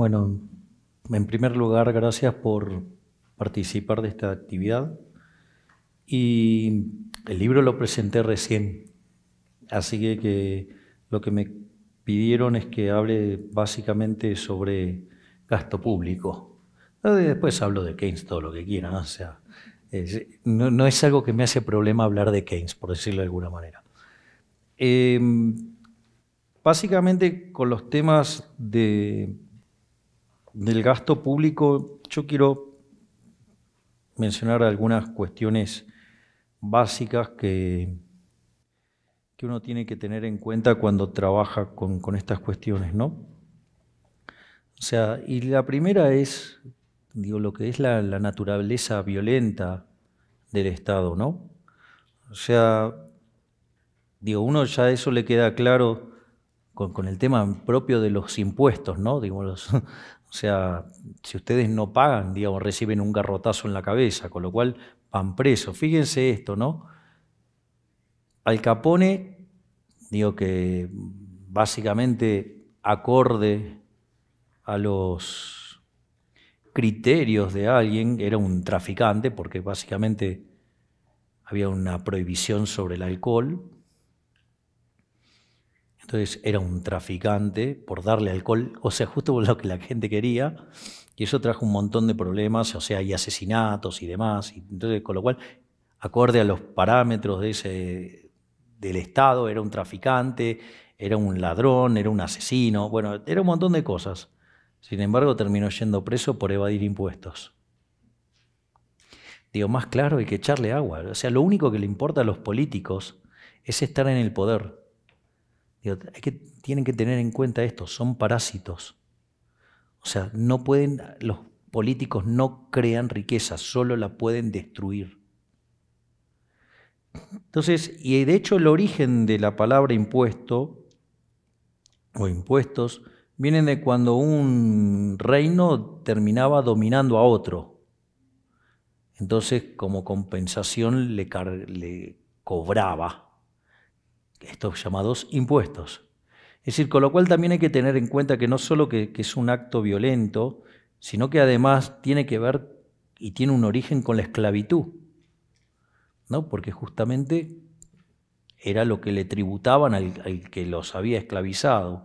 Bueno, en primer lugar, gracias por participar de esta actividad. Y el libro lo presenté recién, así que, lo que me pidieron es que hable básicamente sobre gasto público. Después hablo de Keynes todo lo que quieran, o sea, no, es algo que me hace problema hablar de Keynes, por decirlo de alguna manera. Em, básicamente con los temas de del gasto público, yo quiero mencionar algunas cuestiones básicas que, que uno tiene que tener en cuenta cuando trabaja con, estas cuestiones, ¿no? O sea, y la primera es, digo, lo que es la, naturaleza violenta del Estado, ¿no? O sea, digo, uno ya eso le queda claro con, con, el tema propio de los impuestos, ¿no? Digo, los, o sea, si ustedes no pagan, digamos, reciben un garrotazo en la cabeza, con lo cual van presos. Fíjense esto, ¿no? Al Capone, digo que básicamente acorde a los criterios de alguien, era un traficante, porque básicamente había una prohibición sobre el alcohol, entonces era un traficante por darle alcohol, o sea, justo por lo que la gente quería, y eso trajo un montón de problemas, o sea, hay asesinatos y demás. Y entonces, con lo cual, acorde a los parámetros de ese, del Estado, era un traficante, era un ladrón, era un asesino, bueno, era un montón de cosas. Sin embargo, terminó yendo preso por evadir impuestos. Digo, más claro hay que echarle agua. O sea, lo único que le importa a los políticos es estar en el poder que, tienen que tener en cuenta esto, son parásitos. O sea, no pueden, los políticos no crean riqueza, solo la pueden destruir. Entonces, y de hecho el origen de la palabra impuesto o impuestos viene de cuando un reino terminaba dominando a otro. Entonces, como compensación, le cobraba estos llamados impuestos. Es decir, con lo cual también hay que tener en cuenta que no solo que, es un acto violento, sino que además tiene que ver y tiene un origen con la esclavitud, ¿no? porque justamente era lo que le tributaban al, que los había esclavizado.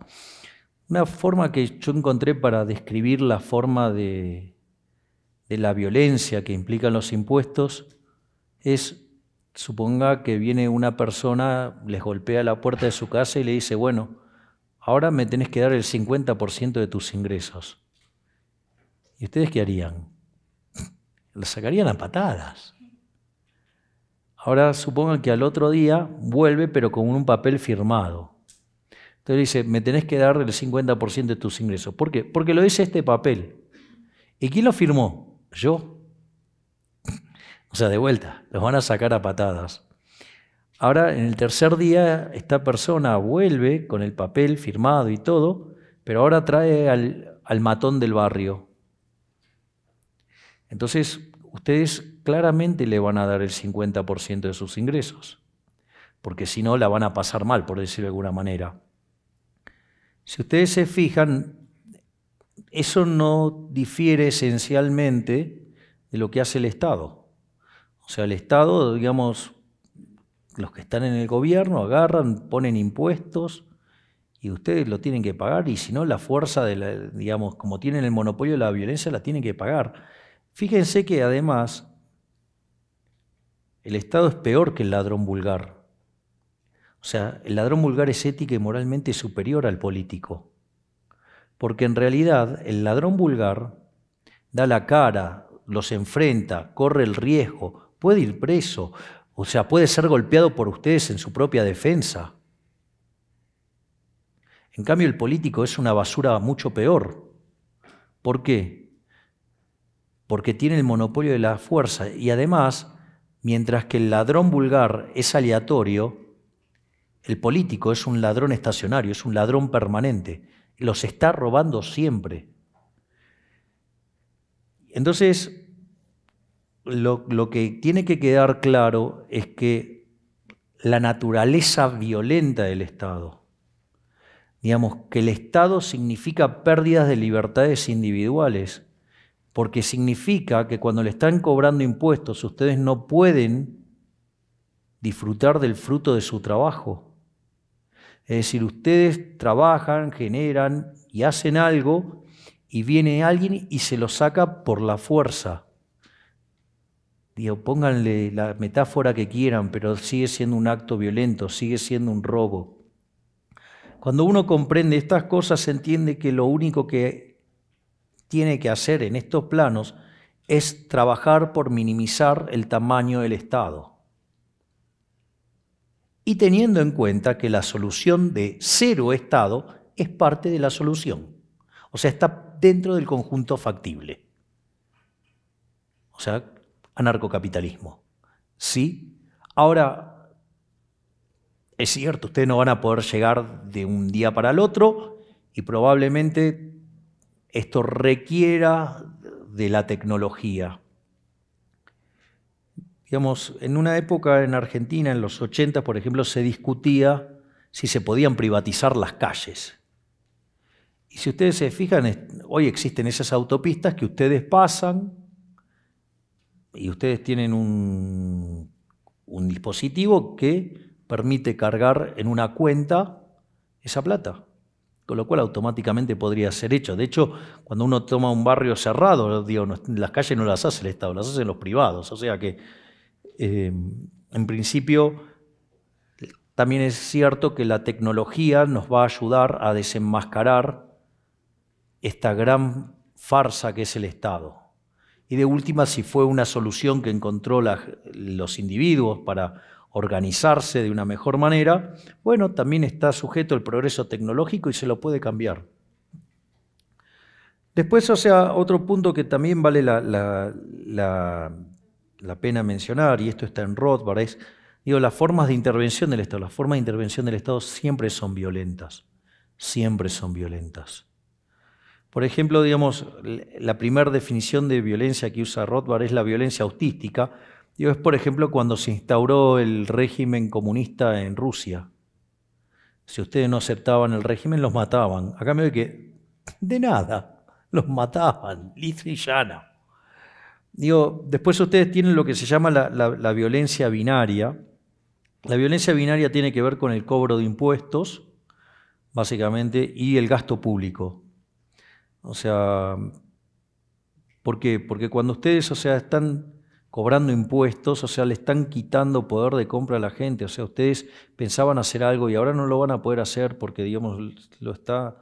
Una forma que yo encontré para describir la forma de la violencia que implican los impuestos es Suponga que viene una persona, les golpea la puerta de su casa y le dice, bueno, ahora me tenés que dar el 50% de tus ingresos. ¿Y ustedes qué harían? La sacarían a patadas. Ahora supongan que al otro día vuelve, pero con un papel firmado. Entonces dice, me tenés que dar el 50% de tus ingresos. ¿Por qué? Porque lo dice este papel. ¿Y quién lo firmó? Yo. O sea, de vuelta, los van a sacar a patadas. Ahora, en el tercer día, esta persona vuelve con el papel firmado y todo, pero ahora trae al, matón del barrio. Entonces, ustedes claramente le van a dar el 50% de sus ingresos, porque si no, la van a pasar mal, por decirlo de alguna manera. Si ustedes se fijan, eso no difiere esencialmente de lo que hace el Estado. O sea, el Estado, digamos, los que están en el gobierno agarran, ponen impuestos y ustedes lo tienen que pagar y si no, la fuerza, de la, digamos, como tienen el monopolio de la violencia, la tienen que pagar. Fíjense que además el Estado es peor que el ladrón vulgar. O sea, el ladrón vulgar es ético y moralmente superior al político. Porque en realidad el ladrón vulgar da la cara, los enfrenta, corre el riesgo, puede ir preso, o sea, puede ser golpeado por ustedes en su propia defensa. En cambio, el político es una basura mucho peor. ¿Por qué? Porque tiene el monopolio de la fuerza y además, mientras que el ladrón vulgar es aleatorio, el político es un ladrón estacionario, es un ladrón permanente. Los está robando siempre. Entonces, lo, que tiene que quedar claro es que la naturaleza violenta del Estado, digamos que el Estado significa pérdidas de libertades individuales, porque significa que cuando le están cobrando impuestos ustedes no pueden disfrutar del fruto de su trabajo. Es decir, ustedes trabajan, generan y hacen algo y viene alguien y se lo saca por la fuerza. Digo, pónganle la metáfora que quieran, pero sigue siendo un acto violento, sigue siendo un robo. Cuando uno comprende estas cosas, se entiende que lo único que tiene que hacer en estos planos es trabajar por minimizar el tamaño del Estado. Y teniendo en cuenta que la solución de cero Estado es parte de la solución. O sea, está dentro del conjunto factible. O sea, anarcocapitalismo. ¿Sí? Ahora, es cierto, ustedes no van a poder llegar de un día para el otro y probablemente esto requiera de la tecnología. Digamos, en una época en Argentina, en los 80, por ejemplo, se discutía si se podían privatizar las calles. Y si ustedes se fijan, hoy existen esas autopistas que ustedes pasan, y ustedes tienen un, dispositivo que permite cargar en una cuenta esa plata con lo cual automáticamente podría ser hecho. De hecho, cuando uno toma un barrio cerrado, digo, las calles no las hace el Estado, las hacen los privados. O sea que, em, en principio, también es cierto que la tecnología nos va a ayudar a desenmascarar esta gran farsa que es el Estado. Y de última, si fue una solución que encontró los individuos para organizarse de una mejor manera, bueno, también está sujeto al progreso tecnológico y se lo puede cambiar. Después, o sea, otro punto que también vale la, la pena mencionar, y esto está en Rothbard, es, digo, las formas de intervención del Estado. Las formas de intervención del Estado siempre son violentas, siempre son violentas. Por ejemplo, digamos, la primera definición de violencia que usa Rothbard es la violencia autística. Digo, es, por ejemplo, cuando se instauró el régimen comunista en Rusia. Si ustedes no aceptaban el régimen, los mataban. Acá me ve que, de nada, los mataban, listo y llana. Digo, después ustedes tienen lo que se llama la violencia binaria. La violencia binaria tiene que ver con el cobro de impuestos, básicamente, y el gasto público. O sea, ¿por qué? Porque cuando ustedes, o sea, están cobrando impuestos, o sea, le están quitando poder de compra a la gente, o sea, ustedes pensaban hacer algo y ahora no lo van a poder hacer porque, digamos, lo está,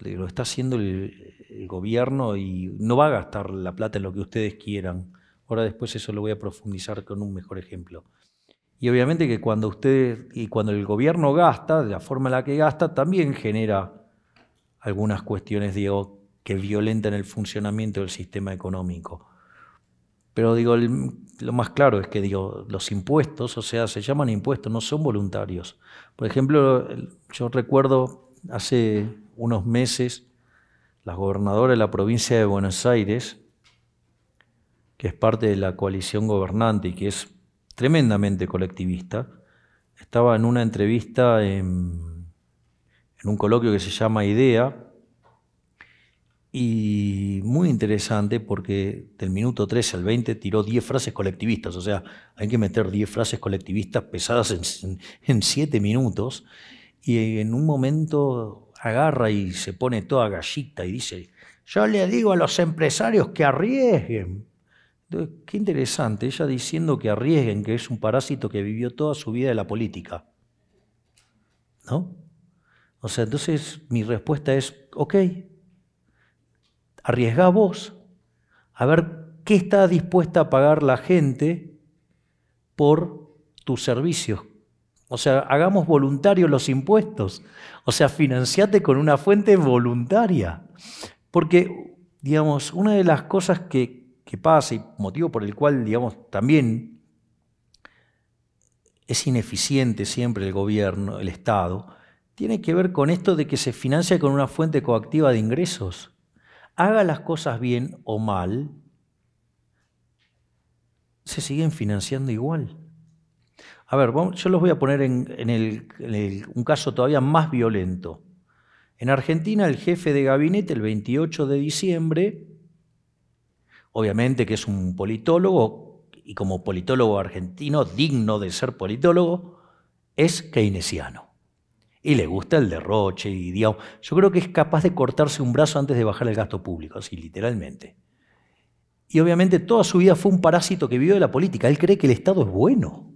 lo está haciendo el, gobierno y no va a gastar la plata en lo que ustedes quieran. Ahora después eso lo voy a profundizar con un mejor ejemplo. Y obviamente que cuando ustedes y cuando el gobierno gasta, de la forma en la que gasta, también genera algunas cuestiones, Diego, que violentan el funcionamiento del sistema económico. Pero digo, lo más claro es que digo, los impuestos, o sea, se llaman impuestos, no son voluntarios. Por ejemplo, yo recuerdo hace unos meses la gobernadora de la provincia de Buenos Aires, que es parte de la coalición gobernante y que es tremendamente colectivista, estaba en una entrevista en un coloquio que se llama IDEA, y muy interesante porque del minuto 13 al 20 tiró 10 frases colectivistas, o sea, hay que meter 10 frases colectivistas pesadas en 7 minutos, y en un momento agarra y se pone toda gallita y dice, yo le digo a los empresarios que arriesguen. qué interesante, ella diciendo que arriesguen, que es un parásito que vivió toda su vida de la política. ¿No? O sea, entonces mi respuesta es, ok, Arriesgá vos a ver qué está dispuesta a pagar la gente por tus servicios. O sea, hagamos voluntarios los impuestos. O sea, financiate con una fuente voluntaria. Porque, digamos, una de las cosas que, pasa y motivo por el cual, digamos, también es ineficiente siempre el gobierno, el Estado, tiene que ver con esto de que se financia con una fuente coactiva de ingresos haga las cosas bien o mal, se siguen financiando igual. A ver, yo los voy a poner en, un caso todavía más violento. En Argentina, el jefe de gabinete, el 28 de diciembre, obviamente que es un politólogo, y como politólogo argentino, digno de ser politólogo, es keynesiano y le gusta el derroche y yo creo que es capaz de cortarse un brazo antes de bajar el gasto público, así literalmente. Y obviamente toda su vida fue un parásito que vivió de la política. Él cree que el Estado es bueno.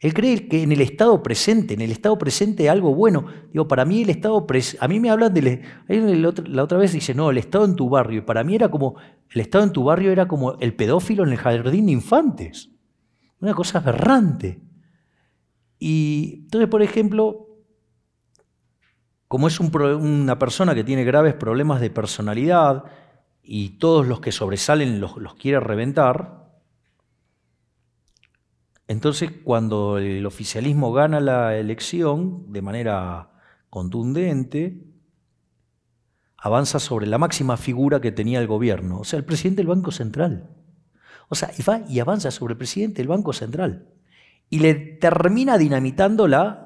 Él cree que en el estado presente, en el estado presente algo bueno. Digo, para mí el estado a mí me hablan de, la otra vez dice, no, el estado en tu barrio. Y para mí era como, el estado en tu barrio era como el pedófilo en el jardín de infantes. Una cosa aberrante. Y entonces, por ejemplo, como es una persona que tiene graves problemas de personalidad y todos los que sobresalen los, quiere reventar, entonces cuando el oficialismo gana la elección de manera contundente, avanza sobre la máxima figura que tenía el gobierno, o sea, el presidente del Banco Central. O sea, y y avanza sobre el presidente del Banco Central. Y le termina dinamitando la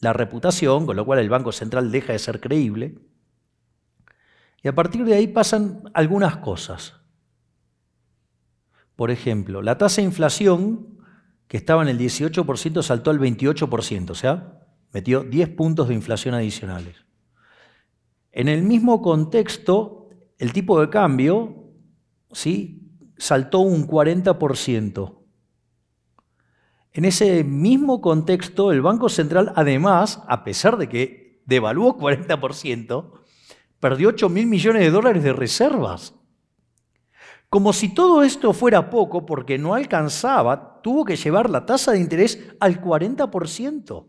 la reputación, con lo cual el Banco Central deja de ser creíble. Y a partir de ahí pasan algunas cosas. Por ejemplo, la tasa de inflación, que estaba en el 18%, saltó al 28%, o sea, metió 10 puntos de inflación adicionales. En el mismo contexto, el tipo de cambio ¿sí? saltó un 40%. En ese mismo contexto, el Banco Central, además, a pesar de que devaluó 40%, perdió 8 mil millones de dólares de reservas. Como si todo esto fuera poco, porque no alcanzaba, tuvo que llevar la tasa de interés al 40%.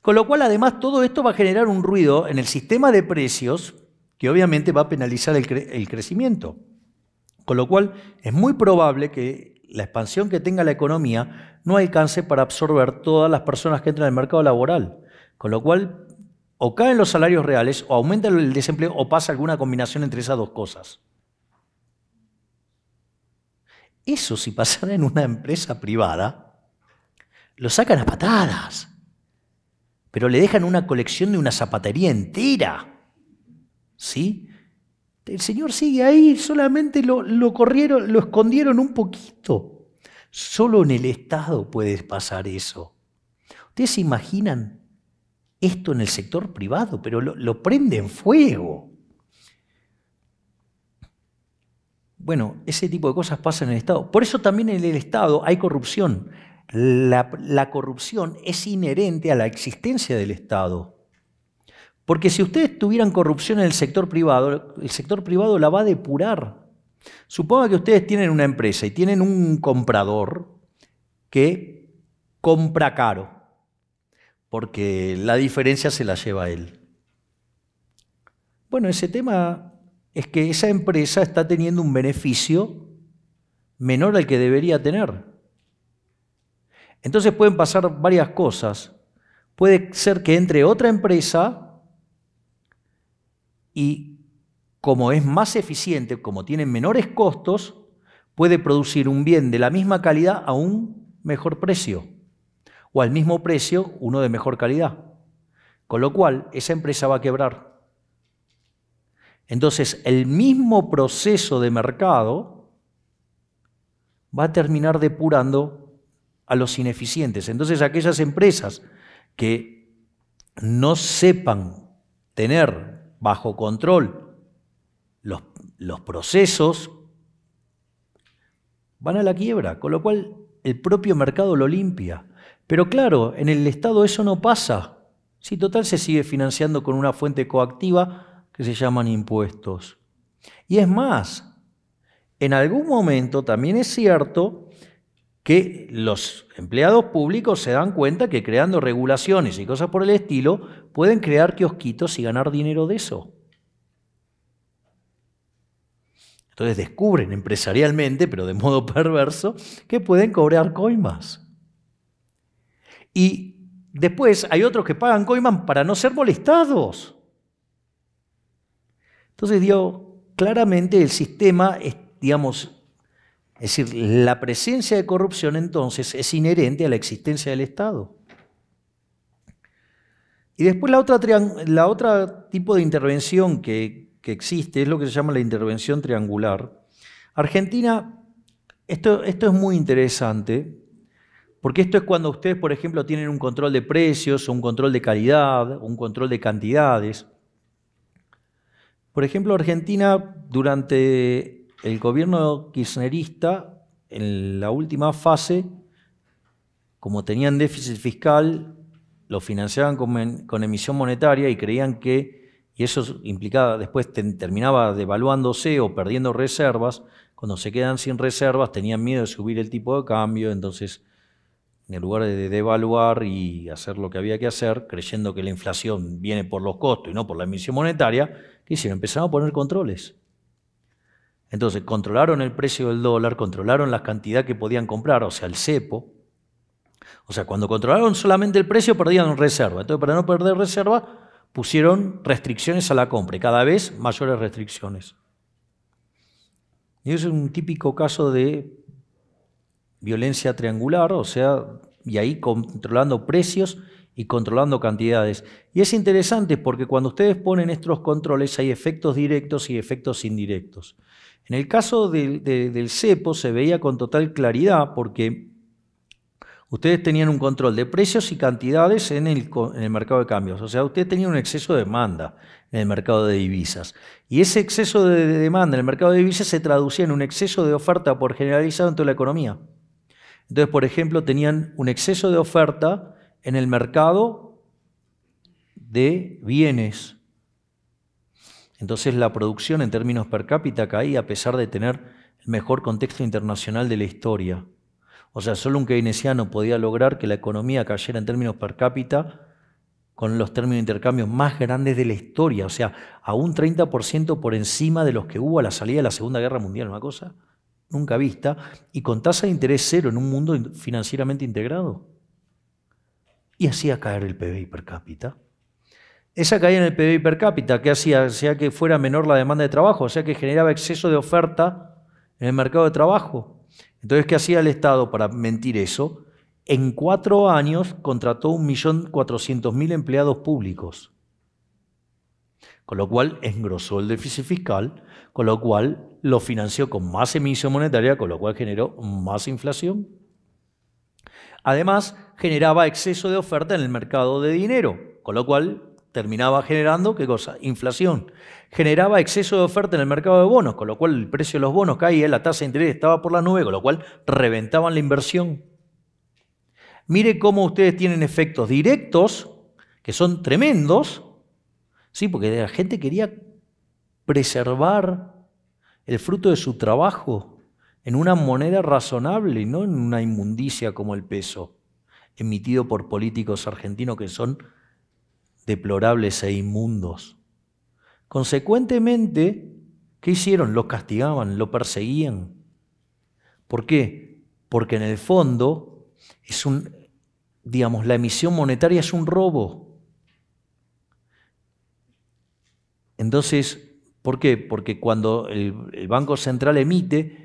Con lo cual, además, todo esto va a generar un ruido en el sistema de precios que obviamente va a penalizar el, el crecimiento. Con lo cual, es muy probable que la expansión que tenga la economía no alcance para absorber todas las personas que entran al mercado laboral. Con lo cual, o caen los salarios reales, o aumenta el desempleo, o pasa alguna combinación entre esas dos cosas. Eso si pasara en una empresa privada, lo sacan a patadas, pero le dejan una colección de una zapatería entera. ¿Sí? El Señor sigue ahí, solamente lo, corrieron, lo escondieron un poquito. Solo en el Estado puede pasar eso. Ustedes se imaginan esto en el sector privado, pero lo, prende prenden fuego. Bueno, ese tipo de cosas pasan en el Estado. Por eso también en el Estado hay corrupción. la corrupción es inherente a la existencia del Estado. Porque si ustedes tuvieran corrupción en el sector privado, el sector privado la va a depurar. Suponga que ustedes tienen una empresa y tienen un comprador que compra caro, porque la diferencia se la lleva él. Bueno, ese tema es que esa empresa está teniendo un beneficio menor al que debería tener. Entonces pueden pasar varias cosas. Puede ser que entre otra empresa y como es más eficiente, como tiene menores costos, puede producir un bien de la misma calidad a un mejor precio o al mismo precio uno de mejor calidad. Con lo cual, esa empresa va a quebrar. Entonces, el mismo proceso de mercado va a terminar depurando a los ineficientes. Entonces, aquellas empresas que no sepan tener bajo control. Los, procesos van a la quiebra, con lo cual el propio mercado lo limpia. Pero claro, en el Estado eso no pasa. Si total se sigue financiando con una fuente coactiva que se llaman impuestos. Y es más, en algún momento también es cierto que los empleados públicos se dan cuenta que creando regulaciones y cosas por el estilo, pueden crear kiosquitos y ganar dinero de eso. Entonces descubren empresarialmente, pero de modo perverso, que pueden cobrar coimas. Y después hay otros que pagan coimas para no ser molestados. Entonces, dio claramente el sistema, digamos, es decir, la presencia de corrupción entonces es inherente a la existencia del Estado. Y después la otra, tipo de intervención que, existe es lo que se llama la intervención triangular. Argentina, esto es muy interesante, porque esto es cuando ustedes, por ejemplo, tienen un control de precios, un control de calidad, un control de cantidades. Por ejemplo, Argentina durante el gobierno kirchnerista, en la última fase, como tenían déficit fiscal, lo financiaban con, emisión monetaria y creían que, y eso implicaba, después terminaba devaluándose o perdiendo reservas, cuando se quedan sin reservas tenían miedo de subir el tipo de cambio, entonces en lugar de devaluar y hacer lo que había que hacer, creyendo que la inflación viene por los costos y no por la emisión monetaria, ¿qué hicieron? Empezaron a poner controles. Entonces, controlaron el precio del dólar, controlaron la cantidad que podían comprar, o sea, el cepo. O sea, cuando controlaron solamente el precio, perdían reserva. Entonces, para no perder reserva, pusieron restricciones a la compra, y cada vez mayores restricciones. Y es un típico caso de violencia triangular, o sea, y ahí controlando precios y controlando cantidades. Y es interesante porque cuando ustedes ponen estos controles hay efectos directos y efectos indirectos. En el caso del, cepo se veía con total claridad porque ustedes tenían un control de precios y cantidades en el, en el mercado de cambios. O sea, ustedes tenían un exceso de demanda en el mercado de divisas. Y ese exceso de demanda en el mercado de divisas se traducía en un exceso de oferta por generalizado en toda la economía. Entonces, por ejemplo, tenían un exceso de oferta en el mercado de bienes. Entonces la producción en términos per cápita caía a pesar de tener el mejor contexto internacional de la historia. O sea, solo un keynesiano podía lograr que la economía cayera en términos per cápita con los términos de intercambio más grandes de la historia, o sea, a un 30% por encima de los que hubo a la salida de la Segunda Guerra Mundial, una cosa nunca vista, y con tasa de interés cero en un mundo financieramente integrado y hacía caer el PBI per cápita. Esa caída en el PBI per cápita, que hacía? Hacía que fuera menor la demanda de trabajo, o sea que generaba exceso de oferta en el mercado de trabajo. Entonces, ¿qué hacía el Estado para mentir eso? En cuatro años contrató 1.400.000 empleados públicos, con lo cual engrosó el déficit fiscal, con lo cual lo financió con más emisión monetaria, con lo cual generó más inflación. Además, generaba exceso de oferta en el mercado de dinero, con lo cual terminaba generando, ¿qué cosa? Inflación. Generaba exceso de oferta en el mercado de bonos, con lo cual el precio de los bonos caía, la tasa de interés estaba por la nube, con lo cual reventaban la inversión. Mire cómo ustedes tienen efectos directos, que son tremendos, ¿sí? porque la gente quería preservar el fruto de su trabajo, en una moneda razonable y no en una inmundicia como el peso, emitido por políticos argentinos que son deplorables e inmundos. Consecuentemente, ¿qué hicieron? Los castigaban, lo perseguían. ¿Por qué? Porque en el fondo es un, digamos, la emisión monetaria es un robo. Entonces, ¿por qué? Porque cuando el Banco Central emite,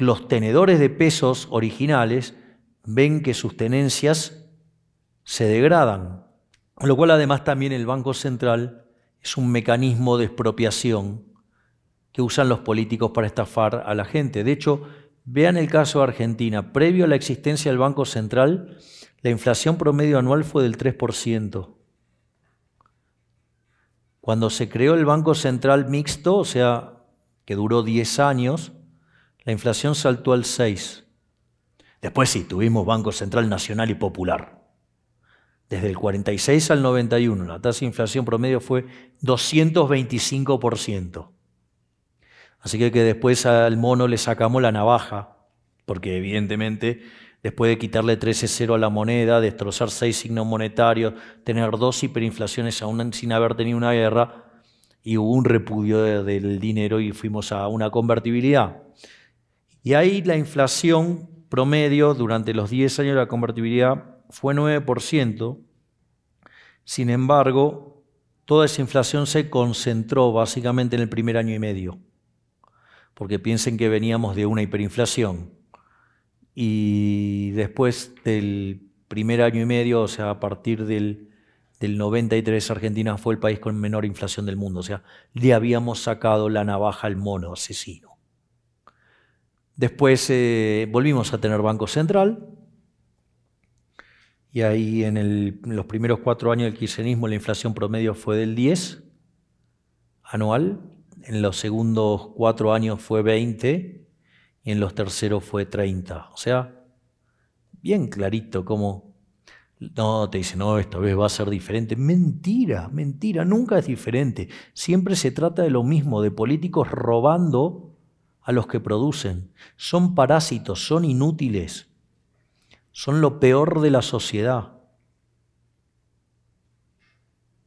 los tenedores de pesos originales ven que sus tenencias se degradan, lo cual además también el Banco Central es un mecanismo de expropiación que usan los políticos para estafar a la gente. De hecho, vean el caso de Argentina. Previo a la existencia del Banco Central, la inflación promedio anual fue del 3%. Cuando se creó el Banco Central Mixto, o sea, que duró 10 años, la inflación saltó al 6. Después sí, tuvimos Banco Central Nacional y Popular. Desde el 46 al 91, la tasa de inflación promedio fue 225%. Así que, después al mono le sacamos la navaja, porque evidentemente después de quitarle 13-0 a la moneda, destrozar seis signos monetarios, tener dos hiperinflaciones aún sin haber tenido una guerra, y hubo un repudio del dinero y fuimos a una convertibilidad. Y ahí la inflación promedio durante los 10 años de la convertibilidad fue 9%. Sin embargo, toda esa inflación se concentró básicamente en el primer año y medio, porque piensen que veníamos de una hiperinflación. Y después del primer año y medio, o sea, a partir del, 93, Argentina fue el país con menor inflación del mundo. O sea, le habíamos sacado la navaja al mono asesino. Después eh, volvimos a tener Banco Central. Y ahí en, los primeros cuatro años del kirchnerismo la inflación promedio fue del 10 anual. En los segundos cuatro años fue 20 y en los terceros fue 30. O sea, bien clarito cómo... No, te dicen, no, esta vez va a ser diferente. Mentira, mentira, nunca es diferente. Siempre se trata de lo mismo, de políticos robando a los que producen. Son parásitos, son inútiles, son lo peor de la sociedad.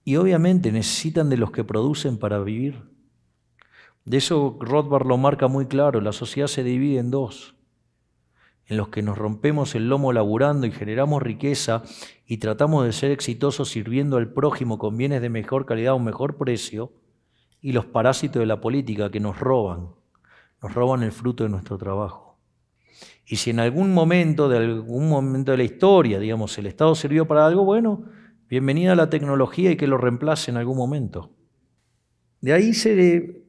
Y obviamente necesitan de los que producen para vivir. De eso Rothbard lo marca muy claro, la sociedad se divide en dos, en los que nos rompemos el lomo laburando y generamos riqueza y tratamos de ser exitosos sirviendo al prójimo con bienes de mejor calidad o mejor precio, y los parásitos de la política que nos roban nos roban el fruto de nuestro trabajo. Y si en algún momento, de algún momento de la historia, digamos, el Estado sirvió para algo, bueno, bienvenida a la tecnología y que lo reemplace en algún momento. De ahí se,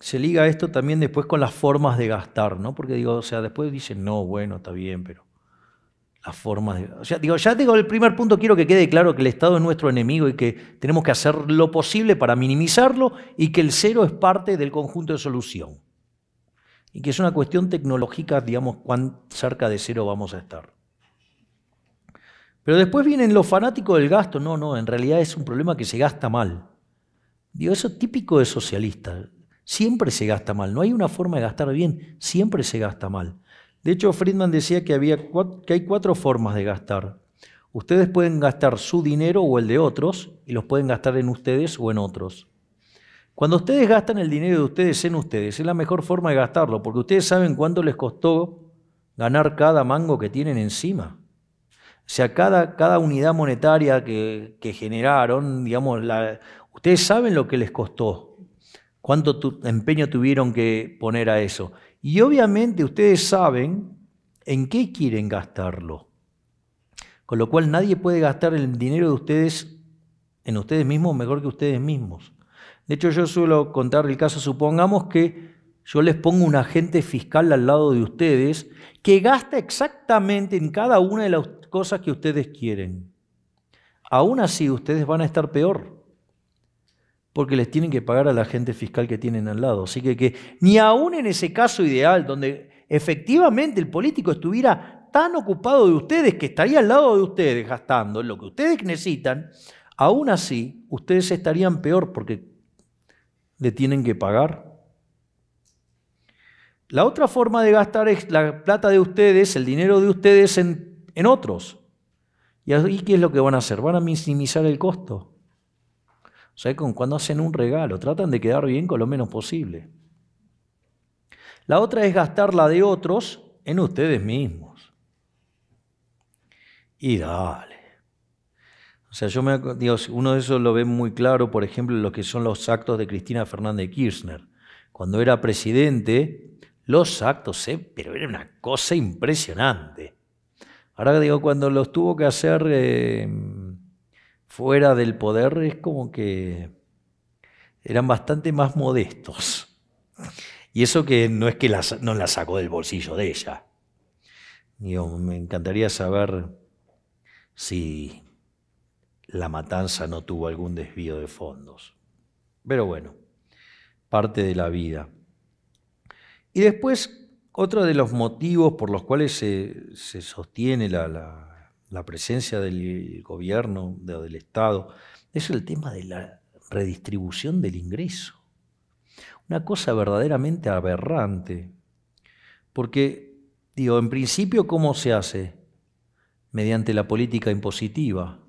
se liga esto también después con las formas de gastar, ¿no? Porque digo, o sea, después dicen, no, bueno, está bien, pero las formas de... O sea, digo, ya digo, el primer punto quiero que quede claro que el Estado es nuestro enemigo y que tenemos que hacer lo posible para minimizarlo y que el cero es parte del conjunto de solución y que es una cuestión tecnológica, digamos, cuán cerca de cero vamos a estar. Pero después vienen los fanáticos del gasto, no, no, en realidad es un problema que se gasta mal. Digo, eso es típico de socialista, siempre se gasta mal, no hay una forma de gastar bien, siempre se gasta mal. De hecho, Friedman decía que, había que hay cuatro formas de gastar. Ustedes pueden gastar su dinero o el de otros y los pueden gastar en ustedes o en otros. Cuando ustedes gastan el dinero de ustedes en ustedes, es la mejor forma de gastarlo, porque ustedes saben cuánto les costó ganar cada mango que tienen encima. O sea, cada, cada unidad monetaria que, generaron, digamos, la, ustedes saben lo que les costó, cuánto empeño tuvieron que poner a eso. Y obviamente ustedes saben en qué quieren gastarlo. Con lo cual nadie puede gastar el dinero de ustedes en ustedes mismos mejor que ustedes mismos. De hecho, yo suelo contar el caso, supongamos que yo les pongo un agente fiscal al lado de ustedes que gasta exactamente en cada una de las cosas que ustedes quieren. Aún así, ustedes van a estar peor, porque les tienen que pagar al agente fiscal que tienen al lado. Así que, que ni aún en ese caso ideal, donde efectivamente el político estuviera tan ocupado de ustedes que estaría al lado de ustedes gastando lo que ustedes necesitan, aún así ustedes estarían peor porque le tienen que pagar. La otra forma de gastar es la plata de ustedes, el dinero de ustedes en, otros. ¿Y ahí qué es lo que van a hacer? Van a minimizar el costo. O sea, con cuando hacen un regalo, tratan de quedar bien con lo menos posible. La otra es gastar la de otros en ustedes mismos. Y dale. O sea, yo me, uno de esos lo ve muy claro, por ejemplo, lo que son los actos de Cristina Fernández Kirchner. Cuando era presidente, los actos, eh, pero era una cosa impresionante. Ahora digo, cuando los tuvo que hacer em, fuera del poder, es como que eran bastante más modestos. Y eso que no es que no la sacó del bolsillo de ella. me encantaría saber si la matanza no tuvo algún desvío de fondos. Pero bueno, parte de la vida. Y después, otro de los motivos por los cuales se, sostiene la, presencia del gobierno, o del Estado, es el tema de la redistribución del ingreso. Una cosa verdaderamente aberrante. Porque, digo, en principio, ¿cómo se hace? Mediante la política impositiva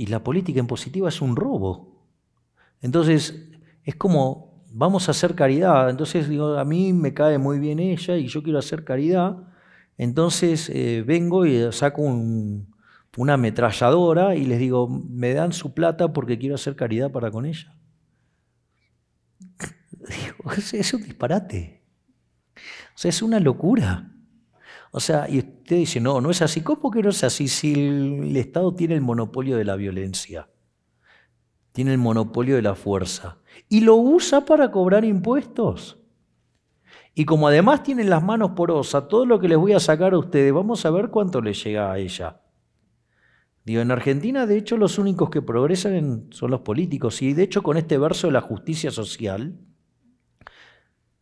y la política impositiva es un robo. Entonces, es como, vamos a hacer caridad. Entonces, digo, a mí me cae muy bien ella y yo quiero hacer caridad. Entonces, eh, vengo y saco una ametralladora y les digo, me dan su plata porque quiero hacer caridad para con ella. Digo, es, es un disparate. O sea, es una locura. O sea, y usted dice, no, no es así. ¿Cómo que no es así si el Estado tiene el monopolio de la violencia? Tiene el monopolio de la fuerza. Y lo usa para cobrar impuestos. Y como además tienen las manos porosas, todo lo que les voy a sacar a ustedes, vamos a ver cuánto les llega a ella. Digo, en Argentina, de hecho, los únicos que progresan son los políticos. Y de hecho, con este verso de la justicia social,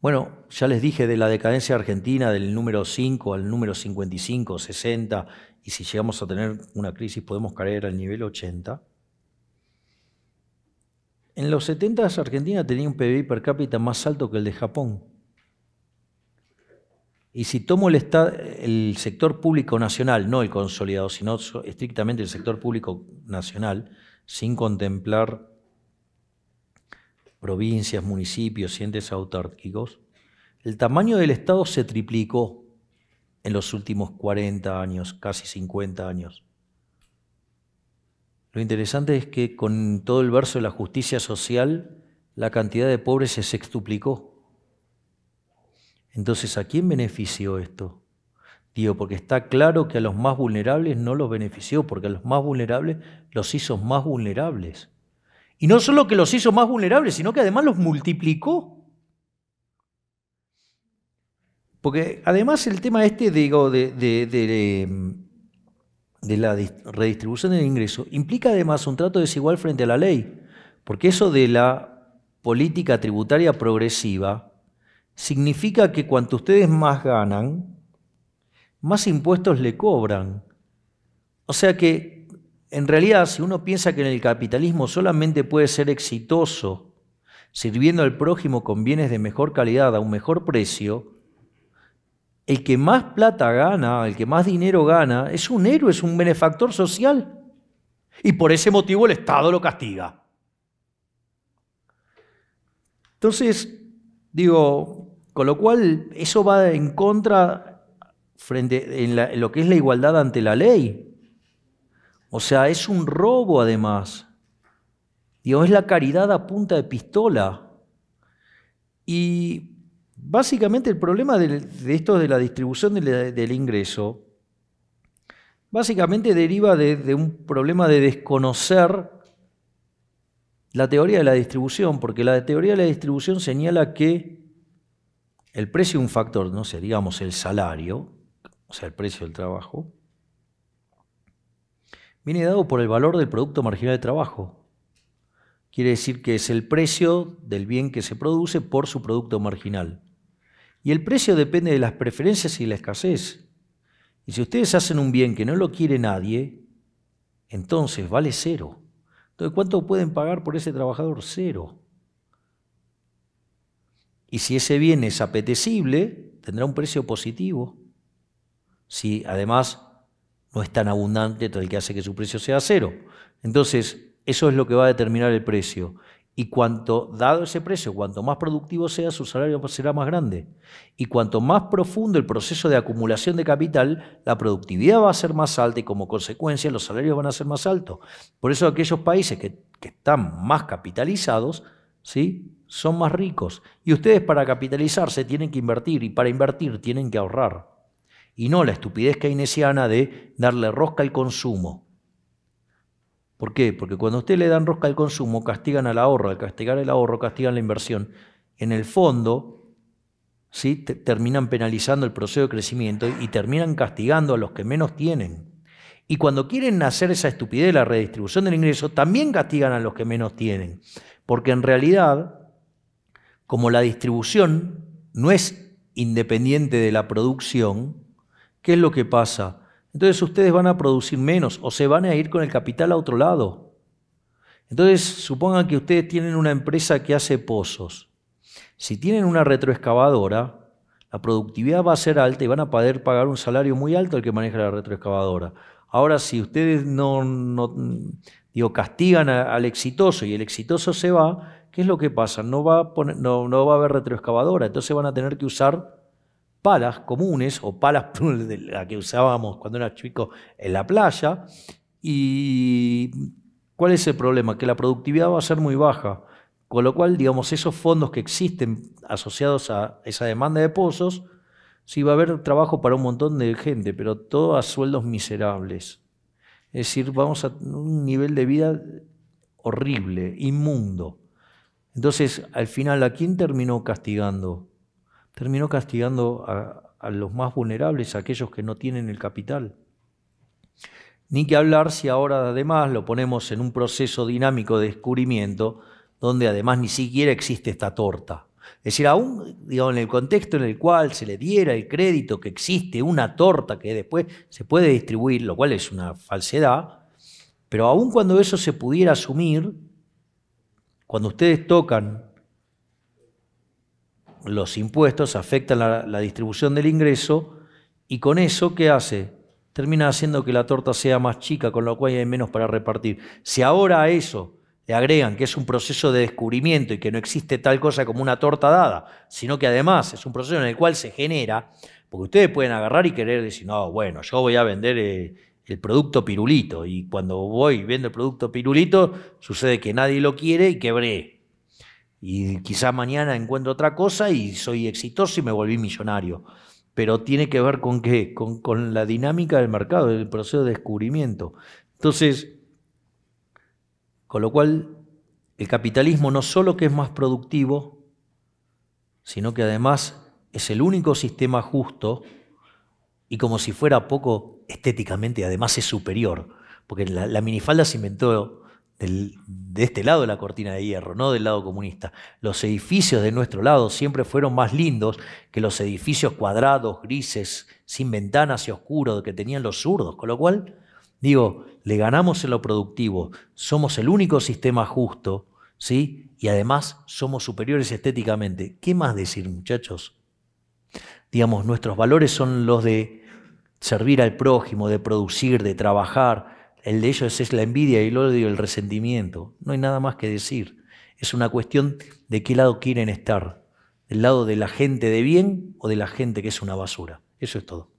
bueno, ya les dije de la decadencia argentina del número 5 al número 55, 60, y si llegamos a tener una crisis podemos caer al nivel 80. En los 70 Argentina tenía un PIB per cápita más alto que el de Japón. Y si tomo el, el sector público nacional, no el consolidado, sino estrictamente el sector público nacional, sin contemplar provincias, municipios y autárquicos, el tamaño del Estado se triplicó en los últimos 40 años, casi 50 años. Lo interesante es que con todo el verso de la justicia social, la cantidad de pobres se sextuplicó. Entonces, ¿a quién benefició esto? Digo, porque está claro que a los más vulnerables no los benefició, porque a los más vulnerables los hizo más vulnerables. Y no solo que los hizo más vulnerables, sino que además los multiplicó. Porque además el tema este, digo, de, de, de, la redistribución del ingreso, implica además un trato desigual frente a la ley. Porque eso de la política tributaria progresiva significa que cuanto ustedes más ganan, más impuestos le cobran. O sea que en realidad, si uno piensa que en el capitalismo solamente puede ser exitoso sirviendo al prójimo con bienes de mejor calidad a un mejor precio, el que más plata gana, el que más dinero gana, es un héroe, es un benefactor social. Y por ese motivo el Estado lo castiga. Entonces, digo, con lo cual eso va en contra frente en, lo que es la igualdad ante la ley. O sea, es un robo además. Dios es la caridad a punta de pistola. Y básicamente el problema de, esto de la distribución del, ingreso, básicamente deriva de, un problema de desconocer la teoría de la distribución, porque la teoría de la distribución señala que el precio es un factor, no sé, digamos el salario, o sea, el precio del trabajo, viene dado por el valor del producto marginal de trabajo. Quiere decir que es el precio del bien que se produce por su producto marginal. Y el precio depende de las preferencias y la escasez. Y si ustedes hacen un bien que no lo quiere nadie, entonces vale cero. Entonces, ¿cuánto pueden pagar por ese trabajador? Cero. Y si ese bien es apetecible, tendrá un precio positivo. Si además no es tan abundante, tal que hace que su precio sea cero. Entonces, eso es lo que va a determinar el precio. Y cuanto, dado ese precio, cuanto más productivo sea, su salario será más grande. Y cuanto más profundo el proceso de acumulación de capital, la productividad va a ser más alta y como consecuencia los salarios van a ser más altos. Por eso aquellos países que, que están más capitalizados, ¿sí? son más ricos. Y ustedes para capitalizarse tienen que invertir y para invertir tienen que ahorrar y no la estupidez keynesiana de darle rosca al consumo. ¿Por qué? Porque cuando usted le dan rosca al consumo, castigan al ahorro, al castigar el ahorro, castigan la inversión. En el fondo, ¿sí? terminan penalizando el proceso de crecimiento y terminan castigando a los que menos tienen. Y cuando quieren hacer esa estupidez, la redistribución del ingreso, también castigan a los que menos tienen. Porque en realidad, como la distribución no es independiente de la producción, ¿Qué es lo que pasa? Entonces ustedes van a producir menos o se van a ir con el capital a otro lado. Entonces supongan que ustedes tienen una empresa que hace pozos. Si tienen una retroexcavadora, la productividad va a ser alta y van a poder pagar un salario muy alto al que maneja la retroexcavadora. Ahora, si ustedes no, castigan al exitoso y el exitoso se va, ¿qué es lo que pasa? No va a, no va a haber retroexcavadora, entonces van a tener que usar palas comunes o palas de la que usábamos cuando era chico en la playa. ¿Y cuál es el problema? Que la productividad va a ser muy baja. Con lo cual, digamos, esos fondos que existen asociados a esa demanda de pozos, sí va a haber trabajo para un montón de gente, pero todo a sueldos miserables. Es decir, vamos a un nivel de vida horrible, inmundo. Entonces, al final, ¿a quién terminó castigando? terminó castigando a, los más vulnerables, a aquellos que no tienen el capital. Ni que hablar si ahora además lo ponemos en un proceso dinámico de descubrimiento donde además ni siquiera existe esta torta. Es decir, aún en el contexto en el cual se le diera el crédito que existe una torta que después se puede distribuir, lo cual es una falsedad, pero aún cuando eso se pudiera asumir, cuando ustedes tocan los impuestos afectan la, distribución del ingreso y con eso, ¿qué hace? Termina haciendo que la torta sea más chica, con lo cual hay menos para repartir. Si ahora a eso le agregan que es un proceso de descubrimiento y que no existe tal cosa como una torta dada, sino que además es un proceso en el cual se genera, porque ustedes pueden agarrar y querer decir, no, bueno, yo voy a vender eh, el producto pirulito y cuando voy viendo el producto pirulito sucede que nadie lo quiere y quebré y quizá mañana encuentro otra cosa y soy exitoso y me volví millonario. Pero tiene que ver con qué? Con, la dinámica del mercado, el proceso de descubrimiento. Entonces, con lo cual, el capitalismo no solo que es más productivo, sino que además es el único sistema justo y como si fuera poco estéticamente, además es superior, porque la, la minifalda se inventó de este lado de la cortina de hierro, no del lado comunista. Los edificios de nuestro lado siempre fueron más lindos que los edificios cuadrados, grises, sin ventanas y oscuros que tenían los zurdos. Con lo cual, digo, le ganamos en lo productivo, somos el único sistema justo, ¿sí? Y además somos superiores estéticamente. ¿Qué más decir, muchachos? Digamos, nuestros valores son los de servir al prójimo, de producir, de trabajar, el de ellos es la envidia, el odio, el resentimiento. No hay nada más que decir. Es una cuestión de qué lado quieren estar. ¿Del lado de la gente de bien o de la gente que es una basura? Eso es todo.